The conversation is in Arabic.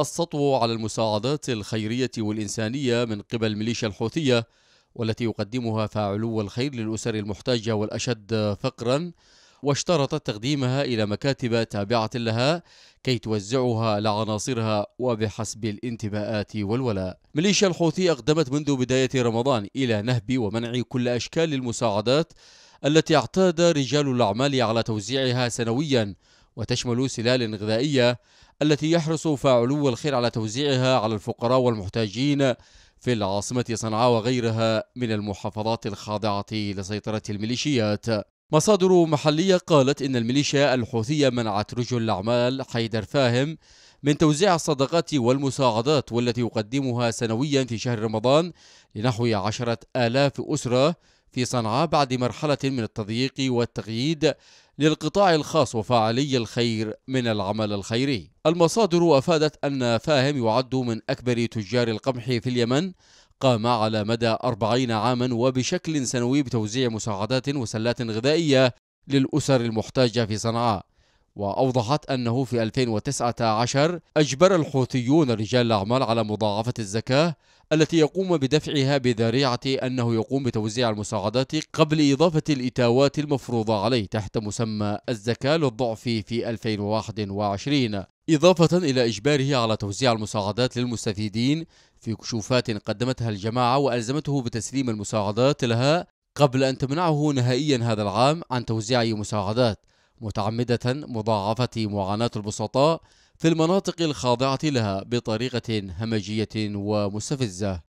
السطو على المساعدات الخيرية والإنسانية من قبل ميليشيا الحوثية والتي يقدمها فاعلو الخير للأسر المحتاجة والأشد فقرا واشترطت تقديمها إلى مكاتب تابعة لها كي توزعها لعناصرها وبحسب الانتماءات والولاء. ميليشيا الحوثي أقدمت منذ بداية رمضان إلى نهب ومنع كل أشكال المساعدات التي اعتاد رجال الأعمال على توزيعها سنويا وتشمل سلال غذائية التي يحرص فاعلو الخير على توزيعها على الفقراء والمحتاجين في العاصمة صنعاء وغيرها من المحافظات الخاضعة لسيطرة الميليشيات مصادر محلية قالت إن الميليشيا الحوثية منعت رجل الأعمال حيدر فاهم من توزيع الصدقات والمساعدات والتي يقدمها سنويا في شهر رمضان لنحو عشرة آلاف أسرة في صنعاء بعد مرحلة من التضييق والتقييد للقطاع الخاص وفعالي الخير من العمل الخيري. المصادر أفادت أن فاهم يعد من أكبر تجار القمح في اليمن قام على مدى أربعين عاما وبشكل سنوي بتوزيع مساعدات وسلات غذائية للأسر المحتاجة في صنعاء وأوضحت أنه في 2019 أجبر الحوثيون رجال الأعمال على مضاعفة الزكاة التي يقوم بدفعها بذريعة أنه يقوم بتوزيع المساعدات قبل إضافة الإتاوات المفروضة عليه تحت مسمى الزكاة للضعف في 2021 إضافة إلى إجباره على توزيع المساعدات للمستفيدين في كشوفات قدمتها الجماعة وألزمته بتسليم المساعدات لها قبل أن تمنعه نهائيا هذا العام عن توزيع مساعدات متعمدة مضاعفة معاناة البسطاء في المناطق الخاضعة لها بطريقة همجية ومستفزة.